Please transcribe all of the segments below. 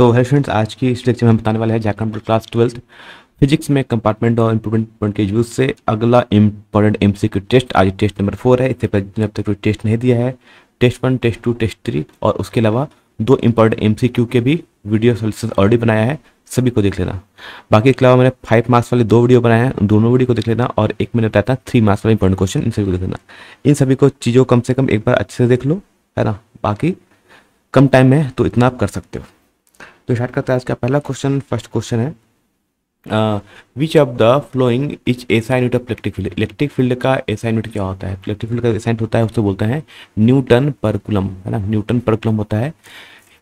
तो hello friends आज की इस लेक्चर में हम बताने वाले हैं झारखंड क्लास ट्वेल्थ फिजिक्स में कंपार्टमेंट और इंप्रूवमेंट पॉइंट के यूज से अगला इंपॉर्टेंट एम टेस्ट आज टेस्ट नंबर फोर है इससे पहले अब तक कोई टेस्ट नहीं दिया है test one test two test three और उसके अलावा दो इंपॉर्टेंट एम के भी वीडियो सोल्यूशन ऑलरेडी बनाया है सभी को देख लेना बाकी इसके अलावा मैंने फाइव मार्क्स वाले दो वीडियो बनाए हैं दोनों वीडियो को देख लेना और एक मैंने बताया था थ्री मार्क्स वाले इंपॉर्टेंट क्वेश्चन इन सभी को देख लेना इन सभी को चीज़ों कम से कम एक बार अच्छे से देख लो है ना बाकी कम टाइम है तो इतना आप कर सकते हो तो स्टार्ट करता है इसका पहला क्वेश्चन फर्स्ट क्वेश्चन है which of the following is SI unit of electric field electric field का एसआई न्यूट क्या होता है इलेक्ट्रिक फील्ड का एसाइन होता है उसको बोलते हैं न्यूटन परकुलम है ना न्यूटन परकुलम होता है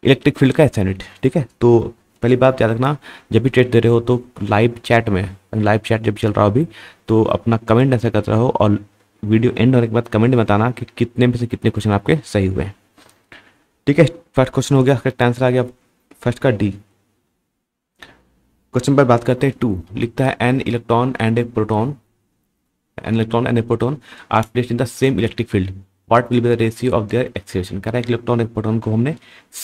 इलेक्ट्रिक फील्ड का एसाइट ठीक है तो पहली बात याद रखना जब भी टेस्ट दे रहे हो तो लाइव चैट में लाइव चैट जब चल रहा हो अभी तो अपना कमेंट ऐसा करते रहो और वीडियो एंड होने के बाद कमेंट बताना कि कितने में से कितने क्वेश्चन आपके सही हुए हैं ठीक है फर्स्ट क्वेश्चन हो गया आंसर आ गया फर्स्ट का डी क्वेश्चन पर बात करते हैं टू लिखता है an electron and a proton an electron and a proton are placed in the same electric field what will be the ratio of their acceleration कह रहा है इलेक्ट्रॉन एक प्रोटोन को हमने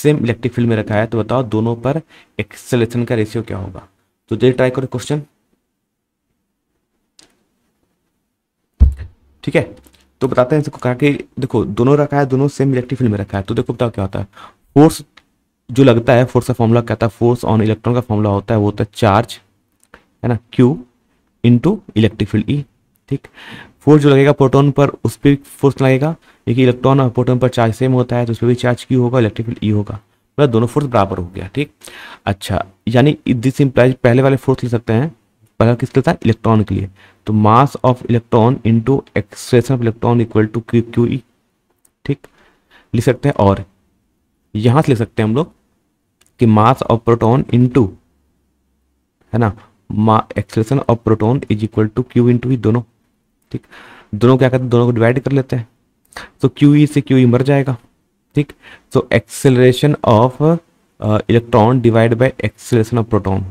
सेम इलेक्ट्रिक फील्ड में रखा है तो बताओ दोनों पर एक्सेलेशन का रेशियो क्या होगा तो जल्दी ट्राई करो क्वेश्चन ठीक है तो बताते हैं इसको कहा कि देखो दोनों रखा है दोनों सेम इलेक्ट्रिक फील्ड में रखा है तो देखो बताओ क्या होता है फोर्स जो लगता है फोर्स का फॉर्मूला कहता है फोर्स ऑन इलेक्ट्रॉन का फॉर्मूला होता है वो होता है चार्ज है ना Q into electric field E ठीक फोर्स जो लगेगा प्रोटोन पर उस पर फोर्स लगेगा लेकिन इलेक्ट्रॉन और प्रोटोन पर चार्ज सेम होता है तो उस पर भी चार्ज क्यू होगा इलेक्ट्रिक फील्ड ई होगा मतलब दोनों फोर्स बराबर हो गया ठीक अच्छा यानी दिस इम्प्लाइज पहले वाले फोर्स ले सकते हैं पहला किसके लिए था इलेक्ट्रॉन के लिए तो mass of electron into expression of electron equal to Q Q E ठीक लिख सकते हैं और यहाँ से लिख सकते हैं हम लोग कि मास ऑफ प्रोटोन इंटू है ना acceleration of proton is equal to Q into दोनों ठीक दोनों क्या करते हैं दोनों को डिवाइड कर लेते हैं तो क्यू ई से क्यू ई e मर जाएगा ठीक so acceleration of electron divide by acceleration of proton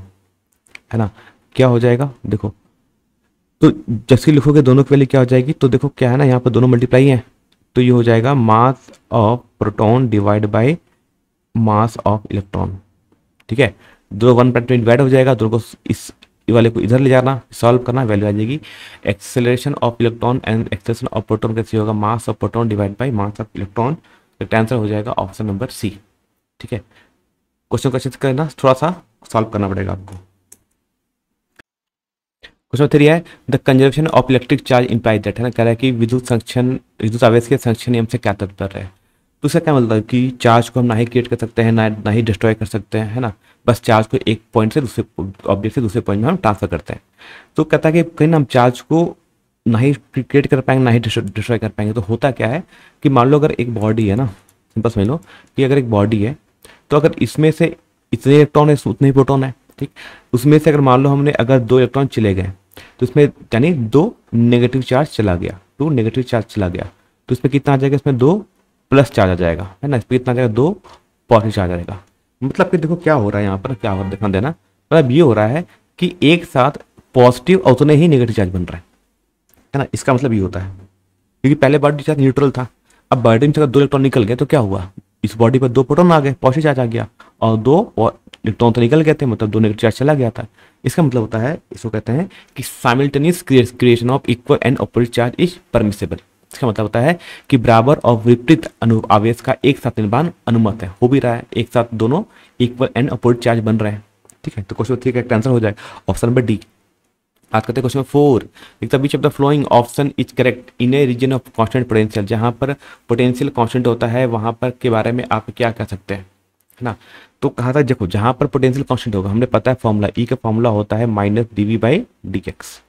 है ना क्या हो जाएगा देखो तो जैसे लिखोगे दोनों की वैल्यू क्या हो जाएगी तो देखो क्या है ना यहाँ पर दोनों मल्टीप्लाई हैं तो ये हो जाएगा mass of proton divide by mass of electron ठीक है दो वन पॉइंट में डिवाइड हो जाएगा दोनों को इस वाले को इधर ले जाना सॉल्व करना वैल्यू आ जाएगी acceleration of electron and acceleration of proton कैसे होगा mass of proton divide by mass of electron correct answer हो जाएगा ऑप्शन नंबर सी ठीक है क्वेश्चन क्वेश्चन करना थोड़ा सा सॉल्व करना पड़ेगा आपको क्वेश्चन थ्री है the conservation of electric charge implies that है ना कह रहा है कि विद्युत संरक्षण विद्युत आवेश के संरक्षण नियम से क्या तत्पर है तो उससे क्या मतलब कि चार्ज को हम ना ही क्रिएट कर सकते हैं ना ना ही डिस्ट्रॉय कर सकते हैं है ना बस चार्ज को एक पॉइंट से दूसरे ऑब्जेक्ट से दूसरे पॉइंट में हम ट्रांसफर करते हैं तो कहता है कि कहीं ना हम चार्ज को ना ही क्रिएट कर पाएंगे ना ही डिस्ट्रॉय कर पाएंगे तो होता क्या है कि मान लो अगर एक बॉडी है ना सिंपल समझ लो कि अगर एक बॉडी है तो अगर इसमें से इतने इलेक्ट्रॉन है उतने ही है ठीक उसमें से अगर मान लो हमने अगर दो इलेक्ट्रॉन चले गए तो इसमें यानी दो नेगेटिव चार्ज चला गया टू नेगेटिव चार्ज चला गया तो इसमें कितना आ जाएगा इसमें दो प्लस चार्ज आ जाएगा है ना इस इतना जाएगा दो पॉजिटिव चार्ज आ जाएगा मतलब कि देखो क्या हो रहा है यहाँ पर क्या हो रहा देना मतलब ये हो रहा है कि एक साथ पॉजिटिव और उतने ही नेगेटिव चार्ज बन रहा है है ना इसका मतलब ये होता है क्योंकि पहले बॉडी चार्ज न्यूट्रल था अब बॉडी में दो इलेक्ट्रॉन निकल गए तो क्या हुआ इस बॉडी पर दो प्रोटोन आ गए पॉजिटिव चार्ज आ गया और दो इलेक्ट्रॉन तो निकल गए थे मतलब दो नेगेटिव चार्ज चला गया था इसका मतलब होता है इसको कहते हैं कि simultaneous creation of equal and opposite charge is permissible इसका मतलब होता है कि बराबर और विपरीत अनु आवेश का एक साथ निर्माण अनुमत है हो भी रहा है एक साथ दोनों इक्वल एंड अपोजिट चार्ज बन रहे हैं ठीक है तो क्वेश्चन ठीक है आंसर हो जाएगा ऑप्शन नंबर डी बात करते हैं क्वेश्चन फोर लिखता which of the following option is correct in a region of constant potential जहां पर पोटेंशियल कॉन्स्टेंट होता है वहां पर के बारे में आप क्या कह सकते हैं है ना तो कहा था देखो जहां पर पोटेंशियल कॉन्स्टेंट होगा हमने पता है फॉर्मूला ई e का फॉर्मूला होता है minus D V by D X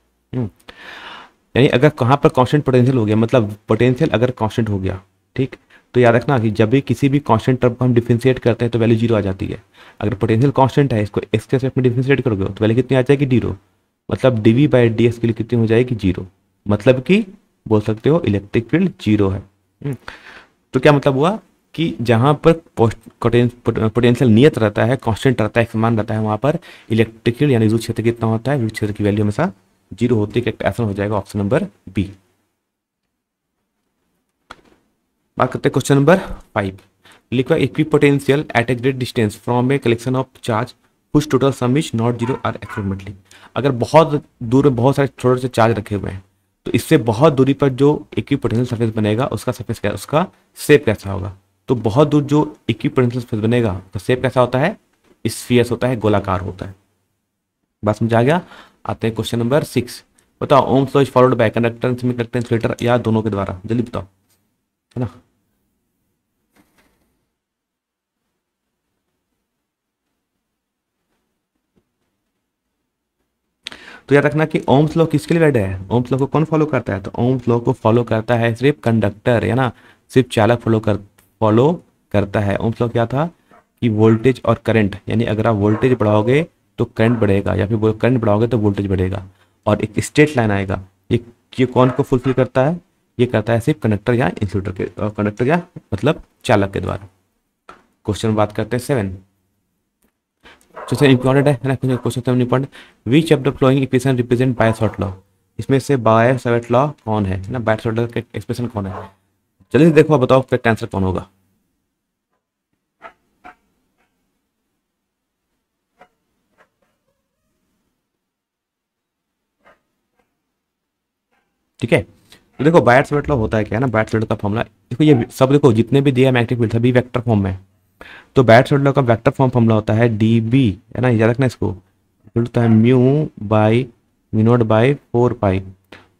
यानी अगर कहाँ पर कॉन्स्टेंट पोटेंशियल हो गया मतलब पोटेंशियल अगर कॉन्स्टेंट हो गया ठीक तो याद रखना कि जब भी किसी भी कॉन्स्टेंट टर्म को हम डिफ्रेंशिएट करते हैं तो वैल्यू जीरो आ जाती है अगर पोटेंशियल कॉन्स्टेंट है इसको एक्स के में डिफ्रेंशिएट करोगे तो वैल्यू कितनी आ जाएगी जीरो मतलब D V by D S के लिए कितनी हो जाएगी जीरो मतलब कि बोल सकते हो इलेक्ट्रिक फील्ड जीरो है हम्म। तो क्या मतलब हुआ कि जहाँ पर पोटेंशियल नियत रहता है कॉन्स्टेंट रहता है समान रहता है वहाँ पर इलेक्ट्रिक फील्ड यानी विद्युत क्षेत्र कितना होता है विद्युत क्षेत्र की वैल्यू हमेशा जीरो होते करेक्ट आंसर हो जाएगा ऑप्शन नंबर बी बात करते हैं क्वेश्चन नंबर फाइव लिखवा equipotential at a great distance from a collection of charge कुछ total sum is not zero are experimentally अगर बहुत दूर में बहुत सारे छोटे छोटे चार्ज रखे हुए हैं तो इससे बहुत दूरी पर जो इक्वी पोटेंशियल सर्फेस बनेगा उसका सर्फेस क्या उसका सेप कैसा होगा तो बहुत दूर जो इक्वी पोटेंशियल सर्फेस बनेगा उसका तो सेप कैसा होता है स्फीयस होता है गोलाकार होता है बात समझ आ गया आते हैं क्वेश्चन नंबर सिक्स बताओ Ohm's law is followed by conductor semiconductor insulator या दोनों के द्वारा जल्दी बताओ है ना तो याद रखना कि ओम्स लॉ किसके लिए है ओम्स लॉ को कौन फॉलो करता है तो ओम्स लॉ को फॉलो करता है सिर्फ कंडक्टर है ना सिर्फ चालक फॉलो कर फॉलो करता है ओम्स लॉ क्या था कि वोल्टेज और करंट यानी अगर आप वोल्टेज बढ़ाओगे तो करंट बढ़ेगा या फिर करंट बढ़ाओगे तो वोल्टेज बढ़ेगा और एक स्ट्रेट लाइन आएगा ये ये कौन को फुलफिल करता है ये करता है सिर्फ कंडक्टर या इंसुलेटर के कंडक्टर या मतलब चालक के द्वारा क्वेश्चन बात करते हैं सेवन क्वेश्चन इंपॉर्टेंट है ना question seven important of the following equation represent Biot Savart law इसमें से बाय सेवेट लॉ कौन है ना बाय शॉर्ट लॉ का एक्सप्रेशन कौन है जल्दी देखो बताओ आंसर कौन होगा ठीक है तो देखो बायट्स वेट होता है क्या ना बैट्स का फॉर्मला देखो ये सब देखो जितने भी दिया मैग्नेटिक फील्ड सभी वैक्टर फॉर्म में तो बैट्स वेट का वेक्टर फॉर्म फॉर्मला होता है डी बी है ना याद रखना इसको होता है mu by mu by four pi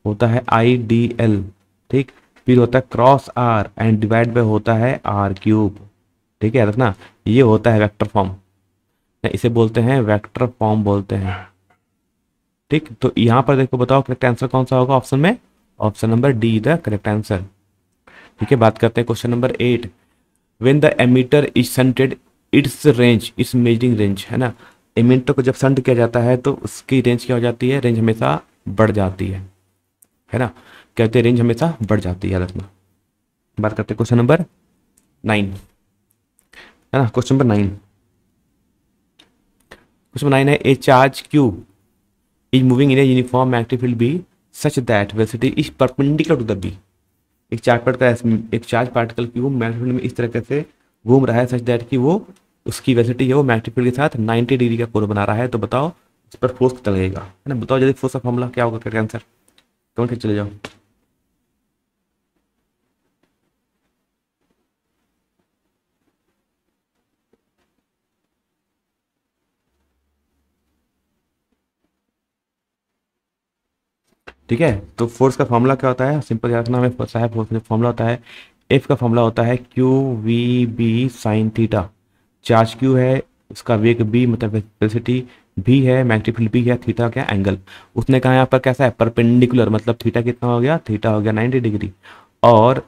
होता है आई डी एल ठीक फिर होता है cross R and divide by होता है आर क्यूब ठीक है याद रखना ये होता है वेक्टर फॉर्म इसे बोलते हैं वेक्टर फॉर्म बोलते हैं ठीक तो यहाँ पर देखो बताओ करेक्ट आंसर कौन सा होगा ऑप्शन में option number D the correct answer ठीक है बात करते हैं question number eight when the ammeter is shunted its range its measuring range है ना एमीटर को जब सेंट किया जाता है तो उसकी रेंज क्या हो जाती है रेंज हमेशा बढ़ जाती है है ना कहते हैं रेंज हमेशा बढ़ जाती है रखना बात करते हैं क्वेश्चन नंबर नाइन है ना question number nine question nine है a charge Q is moving in a uniform magnetic field B such that velocity is perpendicular to the B एक चार्ज पार्टिकल एक चार्ज पार्टिकल की वो magnetic field में इस तरह से घूम रहा है सच दैट कि वो उसकी वेलोसिटी है वो मैग्नेटिक फील्ड के साथ 90 डिग्री का कोण बना रहा है तो बताओ इस पर फोर्स कितना लगेगा है ना बताओ जल्दी फोर्स का फॉर्मूला क्या होगा करेक्ट आंसर कमेंट चले जाओ ठीक है तो फोर्स का फॉर्मूला क्या होता है सिंपल याद रखना हमें फोर्स का फॉर्मूला होता है एफ का फॉर्मूला होता है Q V B sine theta charge Q है उसका वेग बी मतलब वेलोसिटी भी है मैग्नेटिक फील्ड भी है थीटा क्या एंगल उसने कहा यहाँ पर कैसा है परपेंडिकुलर मतलब थीटा कितना हो गया थीटा हो गया 90 डिग्री और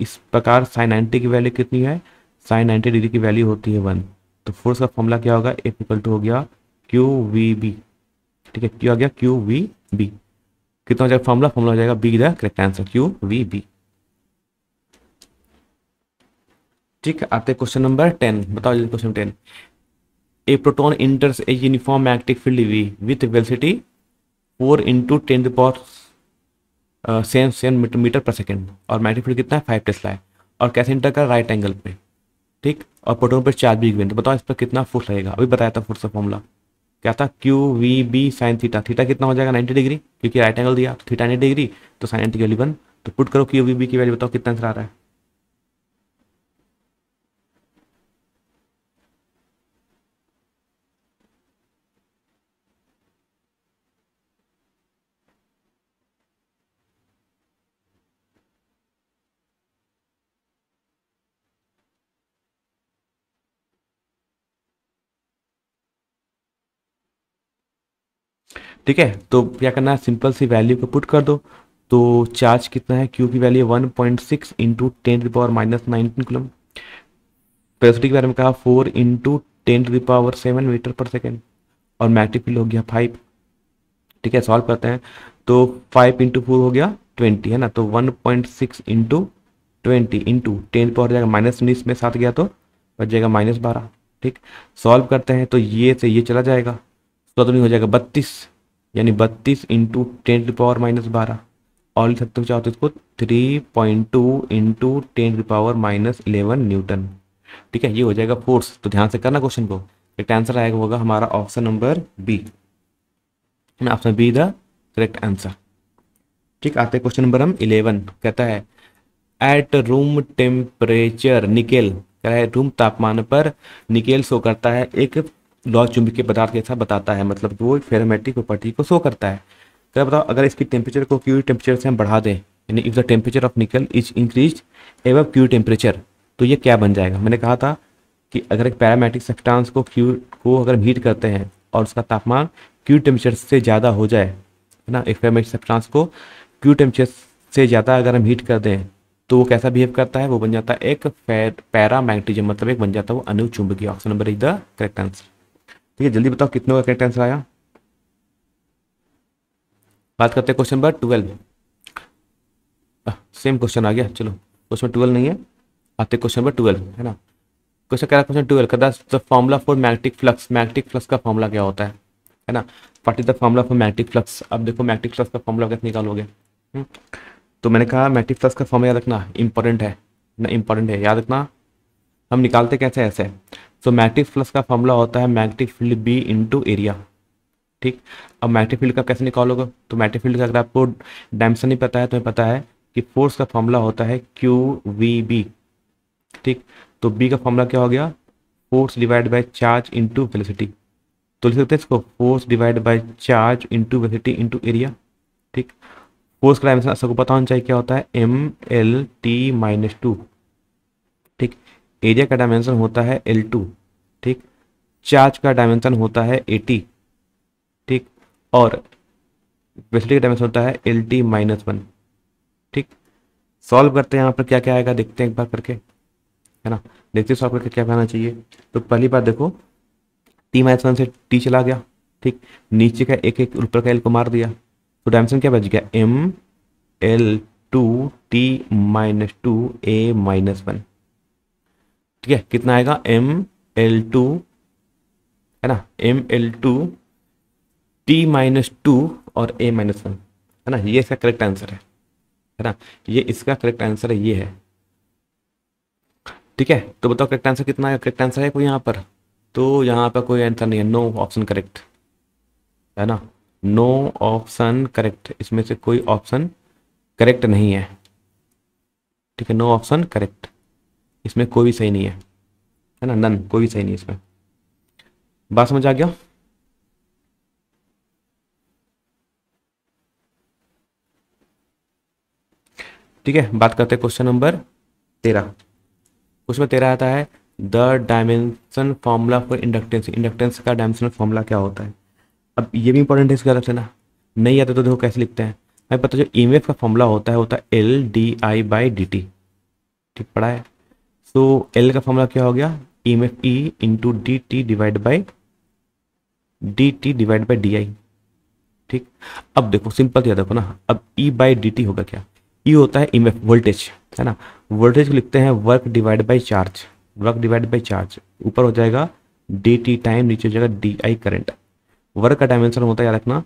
इस प्रकार साइन 90 की वैल्यू कितनी है साइन 90 डिग्री की वैल्यू होती है वन तो फोर्स का फॉर्मूला क्या होगा एफ इक्वल टू हो गया क्यू वी बी ठीक है क्यों हो गया क्यू वी बी कितना हो जाएगा फॉर्मूला फॉर्मूला हो जाएगा B the correct answer Q V B ठीक है आते क्वेश्चन नंबर टेन बताओ जल्दी question ten a proton enters a uniform magnetic field V with velocity four into ten power seven seven metre per second और magnetic field कितना है five Tesla है और कैसे इंटर कर राइट एंगल पे ठीक और प्रोटोन पर चार्ज भी तो बताओ इस पर कितना फोर्स लगेगा अभी बताया था फोर्स का फॉर्मूला क्या था Q V B sine theta theta कितना हो जाएगा नाइन्टी डिग्री क्योंकि राइट एंगल दिया थीटा 90 डिग्री तो साइन एंटी तो की वैल्यू वन तो पुट करो क्यू वी बी की वैल्यू बताओ कितना आंसर आ रहा है ठीक है तो क्या करना है सिंपल सी वैल्यू को पुट कर दो तो चार्ज कितना है क्यू की value one point six into ten to power minus nineteen coulomb पेसिटी के बारे में कहा four into ten to power seven metre per second और मैट्रिक फिल हो गया फाइव ठीक है सॉल्व करते हैं तो फाइव इंटू फोर हो गया ट्वेंटी है ना तो one point six into twenty into ten power जाएगा माइनस उन्नीस में साथ गया तो बच जाएगा माइनस बारह ठीक सॉल्व करते हैं तो ये से ये चला जाएगा सौ तो हो जाएगा बत्तीस यानी बत्तीस इंटू टेन पावर माइनस बारह और लिख सकते हो चाहते तो इसको three point two into ten power minus eleven newton ठीक है ये हो जाएगा फोर्स तो ध्यान से करना क्वेश्चन को एक आंसर आएगा होगा हमारा option number B option B the correct answer ठीक आते हैं क्वेश्चन नंबर हम इलेवन कहता है एट रूम टेम्परेचर निकेल कह रहा है रूम तापमान पर निकेल शो करता है एक लॉ के पदार्थ के साथ बताता है मतलब कि वो फेरोमेट्रिक प्रॉपर्टी को शो करता है तो बताओ अगर इसकी टेम्परेचर को क्यू टेम्परेचर से हम बढ़ा दें यानी if the temperature of nickel is increase above Curie temperature तो ये क्या बन जाएगा मैंने कहा था कि अगर एक पैरामेटिक सब्सटेंस को क्यू को अगर हम हीट करते हैं और उसका तापमान क्यू टेम्परेचर से ज़्यादा हो जाए है ना एक पैरामेटिक सब्सटेंस को क्यू टेम्परेचर से ज़्यादा अगर हम हीट कर दें तो वो कैसा बिहेव करता है वो बन जाता है एक पैरामैग्नेटिज्म मतलब एक बन जाता है वो अनुचुंबकीय option number is the correct answer ठीक है जल्दी बताओ कितने का करेक्ट आंसर आया बात करते हैं question number twelve same question आ गया चलो क्वेश्चन ट्वेल्व नहीं है आते क्वेश्चन नंबर ट्वेल्व है ना क्वेश्चन कह रहा है क्वेश्चन ट्वेल्व कहता है formula for magnetic flux magnetic flux का फॉर्मूला क्या होता है है ना what is the formula for magnetic flux अब देखो मैग्नेटिक फ्लक्स का फॉर्मुला कैसे निकालोगे हम्म, तो मैंने कहा मैग्नेटिक फ्लक्स का फॉर्मुला याद रखना इंपॉर्टेंट है ना इंपॉर्टेंट है याद रखना हम निकालते कैसे ऐसे सो मैग्नेटिक फ्लक्स का फॉर्मूला होता है magnetic field B into area ठीक अब मैग्नेटिक फील्ड का कैसे निकालोगे तो मैग्नेटिक फील्ड का अगर आपको डायमेंशन नहीं पता है तो हमें पता है कि फोर्स का फॉर्मूला होता है क्यू वी बी ठीक तो बी का फॉर्मूला क्या हो गया force divide by charge into velocity तो लिख सकते हैं इसको force divide by charge into velocity into area ठीक फोर्स का डायमेंशन सबको पता होना चाहिए क्या होता है M L T minus two ठीक एरिया का डायमेंशन होता है एल टू ठीक चार्ज का डायमेंशन होता है टी ठीक और वेलोसिटी का डायमेंशन होता है एल टी माइनस वन ठीक सॉल्व करते हैं यहाँ पर क्या क्या आएगा देखते हैं एक बार करके है ना देखते हैं सॉल्व करके क्या करना चाहिए तो पहली बार देखो टी माइनस वन से टी चला गया ठीक नीचे का एक एक ऊपर का एल को मार दिया तो डायमेंशन क्या बच गया M L two T minus two A minus one ठीक है कितना आएगा एम एल टू है ना M L two T minus two और ए माइनस वन है ना ये इसका करेक्ट आंसर है है ना ये इसका करेक्ट आंसर है ये है ठीक है तो बताओ करेक्ट आंसर कितना है करेक्ट आंसर है कोई यहाँ पर तो यहाँ पर कोई आंसर नहीं है नो ऑप्शन करेक्ट है ना नो ऑप्शन करेक्ट इसमें से कोई ऑप्शन करेक्ट नहीं है ठीक है नो ऑप्शन करेक्ट इसमें कोई भी सही नहीं है है ना नन कोई भी सही नहीं इसमें बात समझ आ गया ठीक है बात करते हैं क्वेश्चन नंबर तेरह उसमें तेरह आता है the dimension formula for inductance inductance का डायमेंशनल फॉर्मूला क्या होता है अब ये भी इंपॉर्टेंट है इसके तरफ से ना नहीं आता तो देखो कैसे लिखते हैं हमें पता जो ई e का फॉर्मूला होता है होता है L D I by D T ठीक पढ़ा है सो तो एल का फॉर्मूला क्या हो गया M F E into D T divide by D T divide by D I ठीक अब देखो सिंपल क्या देखो ना अब ई बाई डी टी होगा क्या ई e होता है एम एफ वोल्टेज है ना वोल्टेज को लिखते हैं work divide by charge work divide by charge ऊपर हो जाएगा डी टी टाइम नीचे हो जाएगा डी आई करेंट वर्क का डायमेंशन होता है याद रखना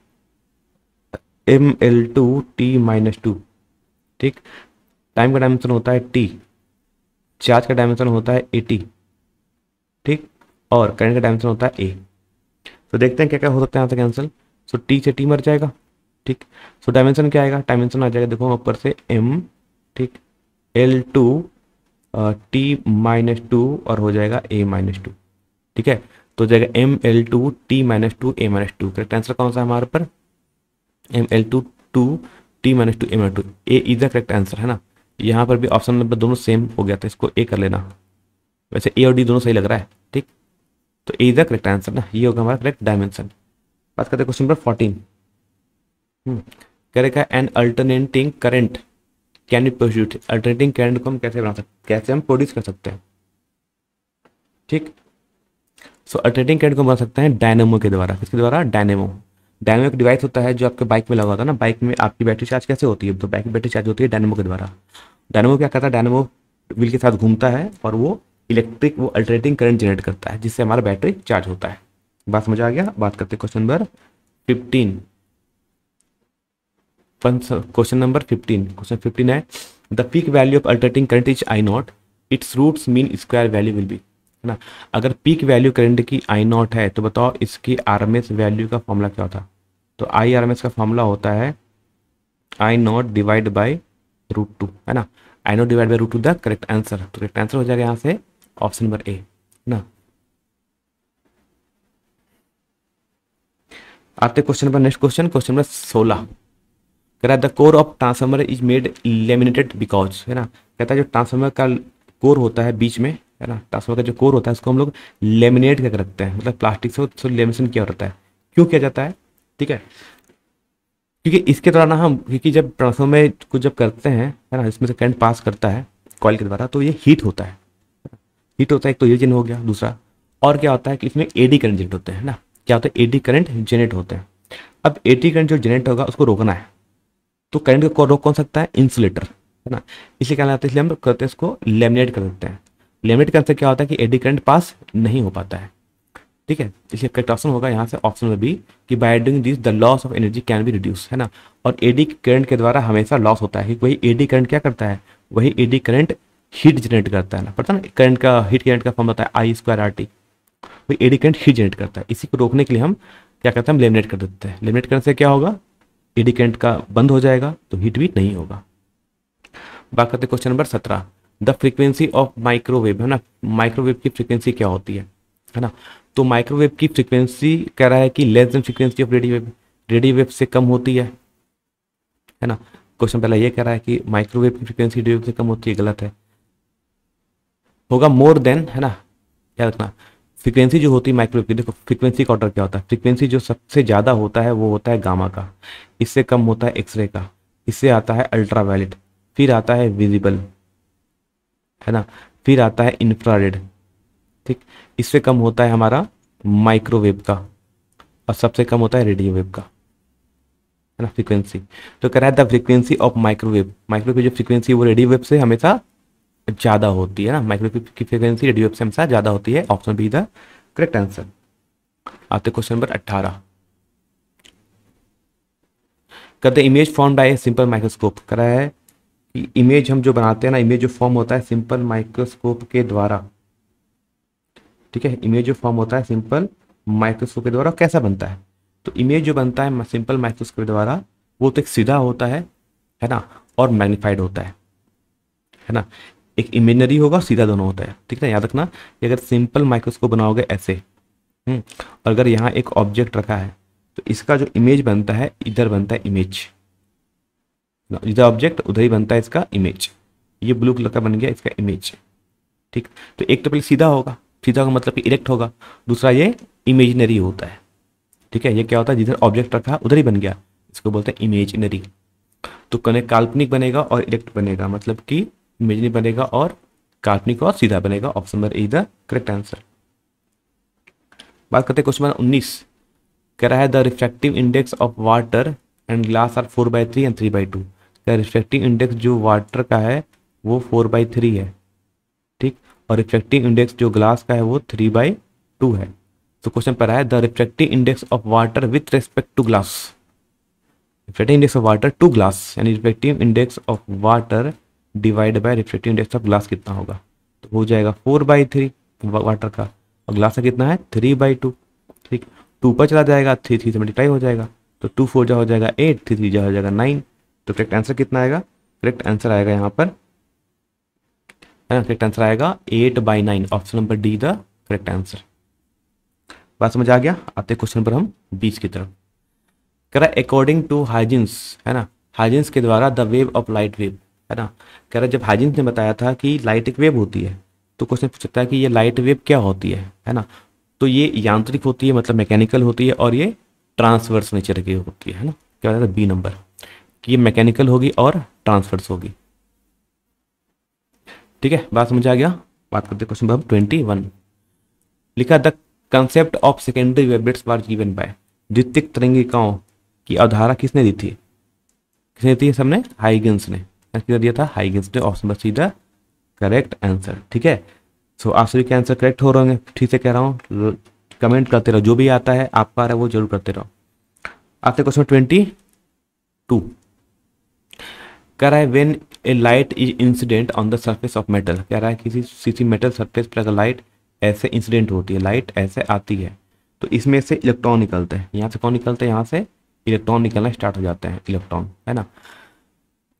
M L two T minus two ठीक टाइम का डायमेंशन होता है टी चार्ज का डायमेंशन होता है एटी ठीक और करंट का डायमेंशन होता है ए तो देखते हैं क्या क्या हो सकता है यहाँ से कैंसिल सो टी से टी मर जाएगा ठीक सो डायमेंशन क्या आएगा डायमेंशन आ जाएगा देखो ऊपर से एम ठीक L two T minus two और हो जाएगा ए माइनस टू ठीक है तो जाएगा M L two T minus two A minus two correct answer कौन सा है हमारे पर M L two two T minus two A minus two A is the correct answer है ना यहाँ पर भी ऑप्शन नंबर दोनों सेम हो गया था इसको ए कर लेना वैसे ए और डी दोनों सही लग रहा है ठीक तो A is the correct answer ना ये होगा हमारा करेक्ट डायमेंशन बात करते हैं क्वेश्चन नंबर फोर्टीन करेगा an alternating current can you produce alternating current को हम कैसे बना सकते कैसे हम प्रोड्यूस कर सकते हैं ठीक सो अल्टरनेटिंग करंट को बना सकते हैं डायनेमो के द्वारा किसके द्वारा डायनेमो डायनेमो एक डिवाइस होता है जो आपके बाइक में लगा होता है ना बाइक में आपकी बैटरी चार्ज कैसे होती है तो बाइक की बैटरी चार्ज होती है डायनेमो के द्वारा डायनमो क्या करता है डायनमो व्हील के साथ घूमता है और वो इलेक्ट्रिक वो अल्टरनेटिंग करंट जनरेट करता है जिससे हमारा बैटरी चार्ज होता है बात समझ आ गया बात करते question number fifteen question number fifteen question fifteen है the peak value of alternating current is I not its roots mean square value will be है ना अगर पीक वैल्यू करंट की आई नॉट है तो बताओ इसकी आरएमएस वैल्यू का फॉर्मूला क्या होता तो आई आरएमएस का फॉर्मूला होता है I not divide by root two है ना I no divide by root two the correct answer तो करेक्ट आंसर हो जाएगा यहाँ से ऑप्शन नंबर ए ना आते question number next question question number सोलह कह the core of transformer is made laminated because है ना कहता है जो ट्रांसफार्मर का कोर होता है बीच में है ना ट्रांसफार्मर का जो कोर होता है उसको हम लोग लेमिनेट करके रखते हैं मतलब प्लास्टिक से लेमिनेशन किया होता है क्यों किया जाता है ठीक है क्योंकि इसके दौरान हम क्योंकि जब ट्रांसफॉर्म में कुछ जब करते हैं है ना इसमें से करंट पास करता है कॉल के द्वारा तो ये हीट होता है हीट होता है एक तो ये जिन हो गया दूसरा और क्या होता है कि इसमें एडी करंट जनरेट होते हैं ना क्या होता है एडी करंट जनरेट होते हैं अब एडी करंट जो जनरेट होगा उसको रोकना है तो करंट को रोक कौन सकता है इंसुलेटर है ना इसलिए क्या लगाते है इसलिए हम करते हैं इसको लेमिनेट कर देते हैं लेमिनेट करने से क्या होता है कि एडी करंट पास नहीं हो पाता है ठीक है इसलिए करेक्ट ऑप्शन होगा यहाँ से ऑप्शन नंबर बी कि by doing this the loss of energy can be reduce है ना और एडी करंट के द्वारा हमेशा लॉस होता है वही एडी करंट क्या करता है वही एडी करंट हीट जनरेट करता है ना पता ना करंट का हीट करंट का फॉर्म होता है आई स्क्वायर आर टी वही एडी करंट हीट जनरेट करता है इसी को रोकने के लिए हम क्या करते हैं हम लेमिनेट कर देते हैं लेमिनेट करने से क्या होगा एडी करंट का बंद हो जाएगा तो हीट भी नहीं होगा बात करते क्वेश्चन नंबर सत्रह द फ्रीक्वेंसी ऑफ माइक्रोवेव है ना माइक्रोवेव की फ्रीक्वेंसी क्या होती है है ना तो माइक्रोवेव की फ्रीक्वेंसी कह रहा है कि less than frequency of radio radio wave से कम होती है है ना क्वेश्चन पहला ये कह रहा है कि माइक्रोवेव की फ्रीक्वेंसी रेडियो से कम होती है गलत है होगा मोर देन है ना याद रखना फ्रीक्वेंसी जो होती है माइक्रोवेव की देखो फ्रीक्वेंसी का ऑर्डर क्या होता है फ्रीक्वेंसी जो सबसे ज़्यादा होता है वो होता है गामा का इससे कम होता है एक्सरे का इससे आता है अल्ट्रा फिर आता है विजिबल है ना फिर आता है इंफ्रारेड ठीक इससे कम होता है हमारा माइक्रोवेव का और सबसे कम होता है रेडियो वेव का है ना फ्रीक्वेंसी तो कह रहा है the frequency of microwave microwave जो फ्रीक्वेंसी वो रेडियो वेव से हमेशा ज़्यादा होती है ना माइक्रोवेव की फ्रीक्वेंसी रेडियो वेव से हमेशा ज़्यादा होती है option B the correct answer आते क्वेश्चन नंबर अट्ठारह कहते image form by simple microscope करा है इमेज हम जो बनाते हैं ना इमेज जो फॉर्म होता है सिंपल माइक्रोस्कोप के द्वारा ठीक है इमेज जो फॉर्म होता है सिंपल माइक्रोस्कोप के द्वारा कैसा बनता है तो इमेज जो बनता है सिंपल माइक्रोस्कोप के द्वारा वो तो एक सीधा होता है है ना और मैग्नीफाइड होता है है ना एक इमेजनरी होगा सीधा दोनों होता है ठीक है याद रखना कि अगर सिंपल माइक्रोस्कोप बनाओगे ऐसे हम्म, और अगर यहाँ एक ऑब्जेक्ट रखा है तो इसका जो इमेज बनता है इधर बनता है इमेज इधर ऑब्जेक्ट उधर ही बनता है इसका इमेज ये ब्लू कलर का बन गया इसका इमेज ठीक तो एक तो पहले सीधा होगा सीधा का मतलब कि इरेक्ट होगा दूसरा ये इमेजिनरी होता है ठीक है ये क्या होता है जिधर ऑब्जेक्ट रखा उधर ही बन गया इसको बोलते हैं इमेजिनरी तो कनेक्ट काल्पनिक बनेगा और इरेक्ट बनेगा मतलब कि इमेजिनरी बनेगा और काल्पनिक और सीधा बनेगा option number is the correct answer बात करते हैं क्वेश्चन उन्नीस कह रहा है the refractive index of water and glass are four by three and three by two refractive index जो वाटर का है वो फोर बाई थ्री है ठीक और रिफ्रैक्टिव इंडेक्स जो ग्लास का है वो थ्री बाई टू है तो क्वेश्चन पर आया the refractive index of water with respect to glass refractive index of water to glass यानी refractive index of water divide by refractive index of glass कितना होगा तो हो जाएगा फोर बाई थ्री वाटर का और ग्लास का कितना है थ्री बाई टू ठीक टू पर चला जाएगा थ्री थ्री से मल्टीप्लाई हो जाएगा तो टू फोर जो हो जाएगा एट थ्री थ्री जो हो जाएगा नाइन तो करेक्ट आंसर कितना आएगा करेक्ट आंसर आएगा यहाँ पर है ना करेक्ट आंसर आएगा eight by nine option number D the correct answer बात समझ आ गया आते क्वेश्चन नंबर हम बीच की तरफ कह रहा है अकॉर्डिंग टू हाइजिन्स है ना हाइजिन्स के द्वारा the wave of light wave है ना कह रहा है जब हाइजिन्स ने बताया था कि लाइट एक वेव होती है तो क्वेश्चन पूछ सकता है कि ये लाइट वेव क्या होती है है ना तो ये यांत्रिक होती है मतलब मैकेनिकल होती है और ये ट्रांसवर्स नेचर की होती है ना क्या बी नंबर कि ये मैकेनिकल होगी और ट्रांसवर्स होगी ठीक है बात समझ आ गया बात करते क्वेश्चन नंबर ट्वेंटी वन लिखा the concept of secondary wavelets were given by द्वितीय तरंगिकाओं की अवधारा किसने दी थी किसने दी थी सबने हाइगेंस ने किधर दिया था हाइगेंस ने option number C the correct answer ठीक है सो आप सभी के आंसर करेक्ट हो रहे होंगे ठीक से कह रहा हूँ कमेंट करते रहो जो भी आता है आप पा रहे वो जरूर करते रहो आते क्वेश्चन ट्वेंटी टू कह रहा है when a light is incident on the surface of metal कह रहा है किसी किसी मेटल सर्फेस पर अगर लाइट ऐसे इंसिडेंट होती है लाइट ऐसे आती है तो इसमें से इलेक्ट्रॉन निकलते हैं यहाँ से कौन निकलते हैं यहाँ से इलेक्ट्रॉन निकलना स्टार्ट हो जाते हैं इलेक्ट्रॉन है ना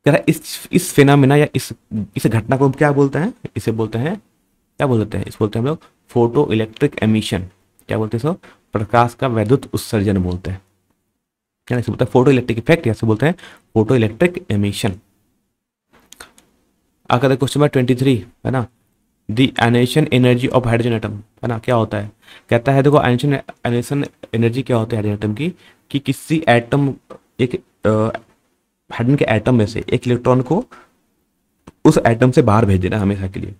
कह रहा है इस इस फेनामिना या इस इस घटना को हम क्या बोलते हैं इसे बोलते हैं क्या बोल देते हैं इस बोलते हैं हम लोग फोटो इलेक्ट्रिक एमिशन क्या बोलते हैं सो प्रकाश का वैद्युत उत्सर्जन बोलते हैं क्या इसे बोलते हैं फोटो इलेक्ट्रिक इफेक्ट या बोलते हैं फोटो इलेक्ट्रिक एमिशन आकर है क्वेश्चन नंबर ट्वेंटी थ्री है ना the ionisation energy of hydrogen atom है ना क्या होता है कहता है देखो एनेशन एनेशन एनर्जी क्या होती है हाइड्रोजन एटम की कि किसी एटम एक हाइड्रोजन के एटम में से एक इलेक्ट्रॉन को उस एटम से बाहर भेज देना हमेशा के लिए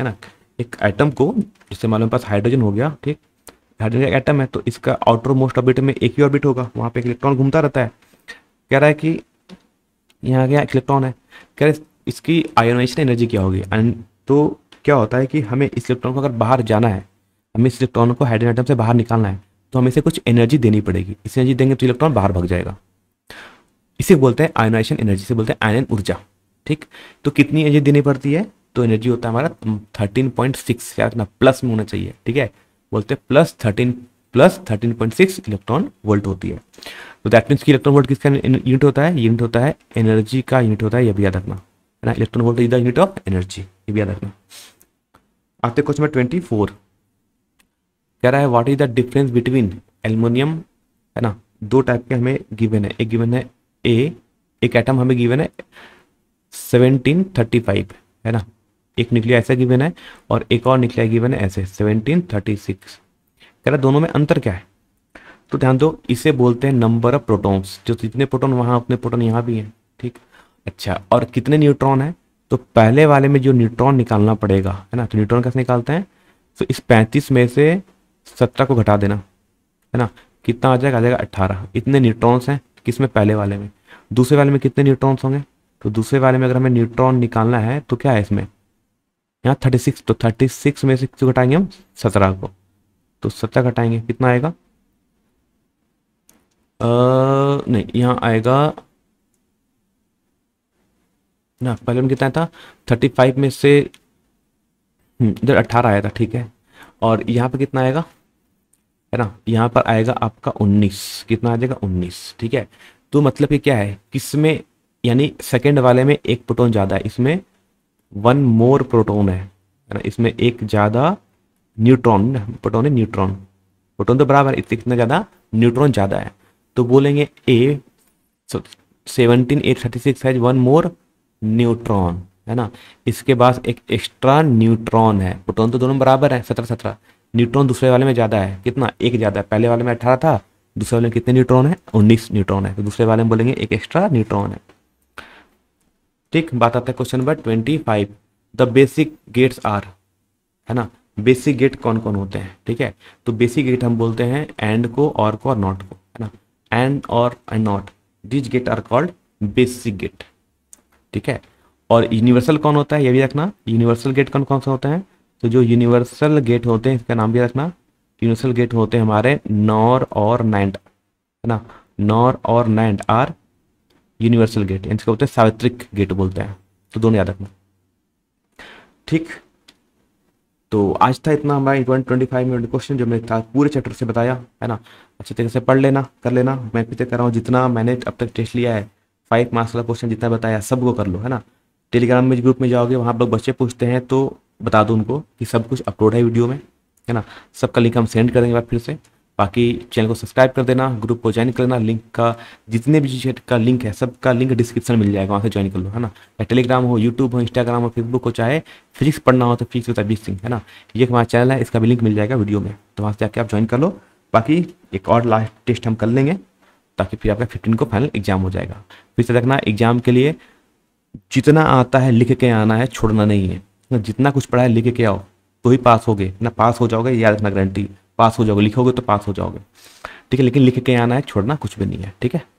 है ना एक एटम को जिससे मालूम पास हाइड्रोजन हो गया ठीक हाइड्रोजन का एटम है तो इसका आउटर मोस्ट ऑर्बिट में एक ही ऑर्बिट होगा वहाँ पे एक इलेक्ट्रॉन घूमता रहता है कह रहा है कि यहाँ क्या इलेक्ट्रॉन है कह रहे इसकी आयोनाइजेशन एनर्जी क्या होगी एंड तो क्या होता है कि हमें इस इलेक्ट्रॉन को अगर बाहर जाना है हमें इस इलेक्ट्रॉन को हाइड्रोजन आइटम से बाहर निकालना है तो हमें इसे कुछ एनर्जी देनी पड़ेगी इस एनर्जी देंगे तो इलेक्ट्रॉन बाहर भाग जाएगा इसे बोलते हैं आयोनाइजेशन एनर्जी से बोलते हैं आयन ऊर्जा ठीक तो कितनी एनर्जी देनी पड़ती है तो एनर्जी होता है हमारा थर्टीन पॉइंट सिक्स या इतना प्लस में होना चाहिए ठीक है बोलते हैं plus thirteen plus thirteen point six electron volt होती है तो दैट मीन्स कि इलेक्ट्रॉन वोल्ट किसका यूनिट होता है यूनिट होता है एनर्जी का यूनिट होता है यह भी याद रखना ना electron volt is the unit of energy ये भी याद रखना आते क्वेश्चन नंबर ट्वेंटी फोर कह रहा है what is the difference between aluminium है ना दो टाइप के हमें गिवन है एक गिवन है ए एक एटम हमें गिवन है सेवनटीन थर्टी फाइव है ना एक निकलिया ऐसा गिवन है और एक और निकलिया गिवन है ऐसे सेवनटीन थर्टी सिक्स कह रहा है दोनों में अंतर क्या है तो ध्यान दो इसे बोलते हैं नंबर ऑफ प्रोटॉन्स जो जितने प्रोटॉन वहां उतने प्रोटॉन यहाँ भी हैं ठीक है अच्छा और कितने न्यूट्रॉन है तो पहले वाले में जो न्यूट्रॉन निकालना पड़ेगा है ना तो न्यूट्रॉन कैसे निकालते हैं तो इस पैंतीस में से सत्रह को घटा देना है ना कितना आ जाएगा आ जाएगा अट्ठारह इतने न्यूट्रॉन्स हैं किस में पहले वाले में दूसरे वाले में कितने न्यूट्रॉन्स होंगे तो दूसरे वाले में अगर हमें न्यूट्रॉन निकालना है तो क्या है इसमें यहाँ थर्टी सिक्स तो थर्टी सिक्स में से क्यों घटाएंगे हम सत्रह को तो सत्रह घटाएंगे कितना आएगा आ, नहीं यहाँ आएगा ना पहले में कितना था थर्टी फाइव में से हम्म, इधर अट्ठारह आया था ठीक है और यहाँ पर कितना आएगा है ना यहाँ पर आएगा आपका उन्नीस कितना आ जाएगा उन्नीस ठीक है तो मतलब ये क्या है किसमें यानी सेकेंड वाले में एक प्रोटोन ज़्यादा है इसमें वन मोर प्रोटोन है ना इसमें एक ज़्यादा न्यूट्रॉन प्रोटोन है न्यूट्रॉन प्रोटोन तो बराबर इतने कितना ज़्यादा न्यूट्रॉन ज़्यादा है तो बोलेंगे A seventeen A thirty six has one more neutron है ना इसके बाद एक एक्स्ट्रा न्यूट्रॉन है प्रोटोन तो दोनों बराबर है सत्रह सत्रह न्यूट्रॉन दूसरे वाले में ज़्यादा है कितना एक ज़्यादा है पहले वाले में अठारह था दूसरे वाले में कितने न्यूट्रॉन है उन्नीस न्यूट्रॉन है तो दूसरे वाले में बोलेंगे एक एक्स्ट्रा न्यूट्रॉन है ठीक बात आता है question number twenty five the basic gates are है ना बेसिक गेट कौन कौन होते हैं ठीक है तो बेसिक गेट हम बोलते हैं एंड को और को और नॉट को है ना एंड और and not these gate are called basic gate ठीक है और यूनिवर्सल कौन होता है ये भी रखना यूनिवर्सल गेट कौन कौन सा होता है तो जो यूनिवर्सल गेट होते हैं इसका नाम भी रखना यूनिवर्सल गेट होते हैं हमारे नॉर और नैंड है ना नॉर और नैंड आर यूनिवर्सल गेट इसको बोलते हैं सावित्रिक गेट बोलते हैं तो दोनों याद रखना ठीक तो आज था इतना हमारा ट्वेंटी फाइव मिनट क्वेश्चन जो मैंने पूरे चैप्टर से बताया है ना अच्छे तरीके से पढ़ लेना कर लेना मैं फिर तो कर रहा हूँ जितना मैंने अब तक टेस्ट लिया है फाइव मार्क्स वाला क्वेश्चन जितना बताया सबको कर लो है ना टेलीग्राम में ग्रुप में जाओगे वहाँ लोग बच्चे पूछते हैं तो बता दो उनको कि सब कुछ अपलोड है वीडियो में है ना सबका लिंक हम सेंड कर देंगे फिर से बाकी चैनल को सब्सक्राइब कर देना ग्रुप को ज्वाइन कर लेना लिंक का जितने भी चीज़ का लिंक है सबका लिंक डिस्क्रिप्शन मिल जाएगा वहाँ से ज्वाइन कर लो है ना या टेलीग्राम हो यूट्यूब हो इंस्टाग्राम हो फेसबुक हो चाहे फिजिक्स पढ़ना हो तो फिजिक्स होता है सिंह है ना ये हमारा चैनल है इसका भी लिंक मिल जाएगा वीडियो में तो वहाँ से जाके आप ज्वाइन कर लो बाकी एक और लास्ट टेस्ट हम कर लेंगे ताकि फिर आपका फिफ्टीन को फाइनल एग्जाम हो जाएगा फिर से रखना एग्जाम के लिए जितना आता है लिख के आना है छोड़ना नहीं है जितना कुछ पढ़ा है लिख के आओ तो ही पास हो गए ना पास हो जाओगे याद रखना गारंटी पास हो जाओगे लिखोगे तो पास हो जाओगे ठीक है लेकिन लिख के आना है छोड़ना कुछ भी नहीं है ठीक है